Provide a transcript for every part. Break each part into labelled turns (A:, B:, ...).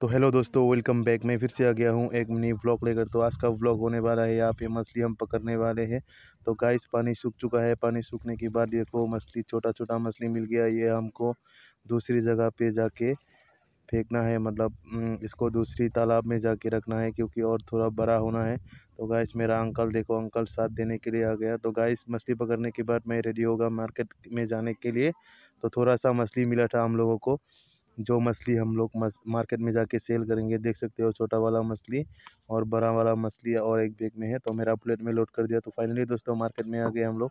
A: तो हेलो दोस्तों welcome back मैं फिर से आ गया हूँ एक मिनी ब्लॉग लेकर तो आज का ब्लॉग होने वाला है यहाँ पे मछली हम पकड़ने वाले हैं तो गाइस पानी सूख चुका है पानी सूखने के बाद देखो मछली छोटा छोटा मछली मिल गया ये हमको दूसरी जगह पे जाके फेंकना है मतलब इसको दूसरी तालाब में जाके रखना है क्योंकि और थोड़ा बड़ा होना है तो गाइस मेरा अंकल देखो अंकल साथ देने के लिए आ गया तो गाइस मछली पकड़ने के बाद मैं रेडी होगा मार्केट में जाने के लिए तो थोड़ा सा मछली मिला था हम लोगों को जो मछली हम लोग मस मार्केट में जाके सेल करेंगे देख सकते हो छोटा वाला मछली और बड़ा वाला मछली और एक बैग में है तो मेरा प्लेट में लोड कर दिया तो फाइनली दोस्तों मार्केट में आ गए हम लोग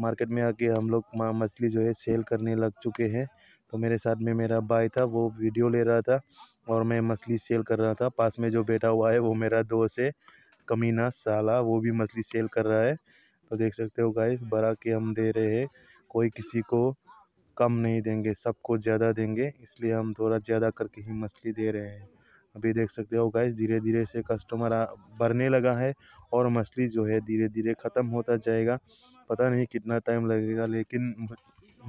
A: मार्केट में आके हम लोग मछली जो है सेल करने लग चुके हैं तो मेरे साथ में मेरा भाई था वो वीडियो ले रहा था और मैं मछली सेल कर रहा था पास में जो बैठा हुआ है वो मेरा दोस्त है कमीना साला वो भी मछली सेल कर रहा है तो देख सकते हो गाइस बड़ा के हम दे रहे हैं कोई किसी को कम नहीं देंगे सबको ज़्यादा देंगे इसलिए हम थोड़ा ज़्यादा करके ही मछली दे रहे हैं अभी देख सकते हो गाइस धीरे धीरे से कस्टमर बढ़ने लगा है और मछली जो है धीरे धीरे ख़त्म होता जाएगा पता नहीं कितना टाइम लगेगा लेकिन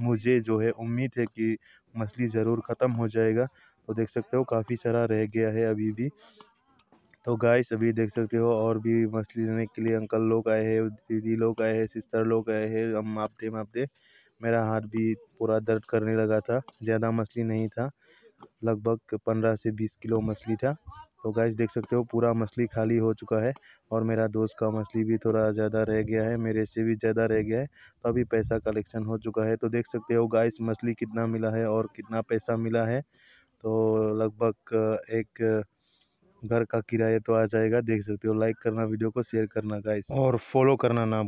A: मुझे जो है उम्मीद है कि मछली ज़रूर ख़त्म हो जाएगा तो देख सकते हो काफ़ी सारा रह गया है अभी भी तो गाइस अभी देख सकते हो और भी मछली लेने के लिए अंकल लोग आए हैं दीदी लोग आए हैं सिस्टर लोग आए हैं हम दे माप दे मेरा हाथ भी पूरा दर्द करने लगा था ज़्यादा मछली नहीं था लगभग पंद्रह से बीस किलो मछली था तो गैस देख सकते हो पूरा मछली खाली हो चुका है और मेरा दोस्त का मछली भी थोड़ा ज़्यादा रह गया है मेरे से भी ज़्यादा रह गया है तो अभी पैसा कलेक्शन हो चुका है तो देख सकते हो गैस मछली कितना मिला है और कितना पैसा मिला है तो लगभग एक घर का किराया तो आ जाएगा देख सकते हो लाइक करना वीडियो को शेयर करना गाइस और फॉलो करना ना